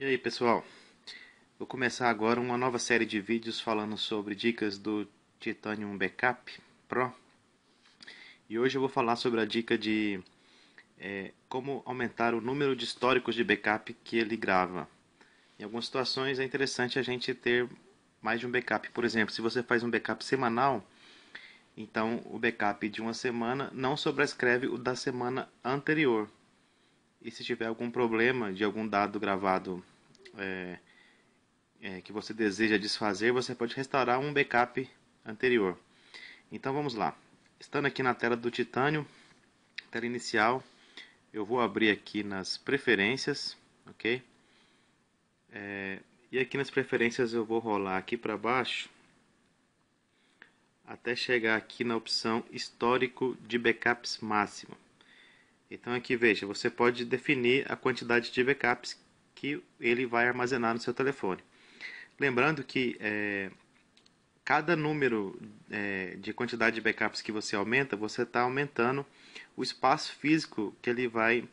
E aí pessoal, vou começar agora uma nova série de vídeos falando sobre dicas do Titanium Backup Pro. E hoje eu vou falar sobre a dica de é, como aumentar o número de históricos de backup que ele grava. Em algumas situações é interessante a gente ter mais de um backup. Por exemplo, se você faz um backup semanal, então o backup de uma semana não sobrescreve o da semana anterior. E se tiver algum problema de algum dado gravado é, é, que você deseja desfazer, você pode restaurar um backup anterior. Então vamos lá. Estando aqui na tela do Titânio, tela inicial, eu vou abrir aqui nas preferências, ok? É, e aqui nas preferências eu vou rolar aqui para baixo até chegar aqui na opção histórico de backups máximo. Então aqui veja, você pode definir a quantidade de backups que ele vai armazenar no seu telefone. Lembrando que é, cada número é, de quantidade de backups que você aumenta, você está aumentando o espaço físico que ele vai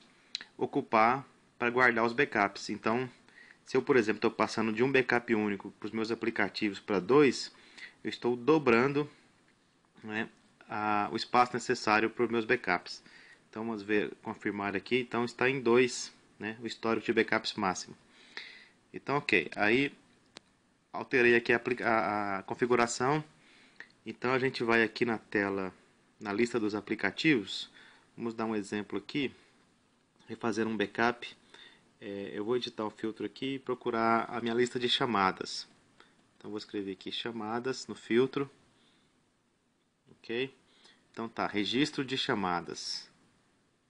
ocupar para guardar os backups. Então, se eu, por exemplo, estou passando de um backup único para os meus aplicativos para dois, eu estou dobrando né, a, o espaço necessário para os meus backups. Então vamos ver, confirmar aqui. Então está em 2, né? O histórico de backups máximo. Então ok, aí alterei aqui a, a, a configuração. Então a gente vai aqui na tela, na lista dos aplicativos. Vamos dar um exemplo aqui. Refazer um backup. É, eu vou editar o filtro aqui e procurar a minha lista de chamadas. Então vou escrever aqui chamadas no filtro. Ok? Então tá, registro de chamadas.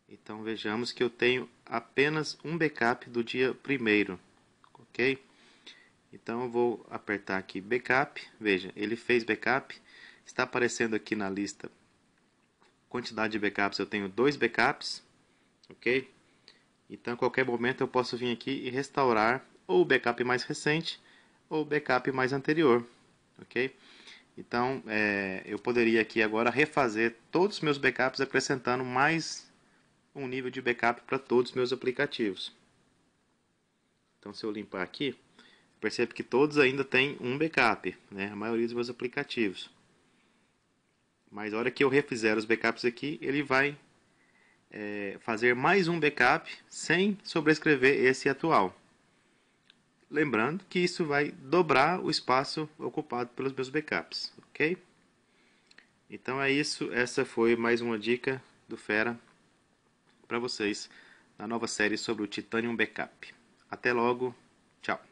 Então vejamos que eu tenho apenas um backup do dia primeiro, ok? Então eu vou apertar aqui backup, veja, ele fez backup, está aparecendo aqui na lista quantidade de backups, eu tenho dois backups, ok? Então a qualquer momento eu posso vir aqui e restaurar ou o backup mais recente ou o backup mais anterior, ok? Então é, eu poderia aqui agora refazer todos os meus backups acrescentando mais um nível de backup para todos os meus aplicativos. Então, se eu limpar aqui, percebe que todos ainda têm um backup, né? a maioria dos meus aplicativos. Mas a hora que eu refizer os backups aqui, ele vai é, fazer mais um backup sem sobrescrever esse atual. Lembrando que isso vai dobrar o espaço ocupado pelos meus backups, ok? Então é isso, essa foi mais uma dica do Fera para vocês na nova série sobre o Titanium Backup. Até logo, tchau!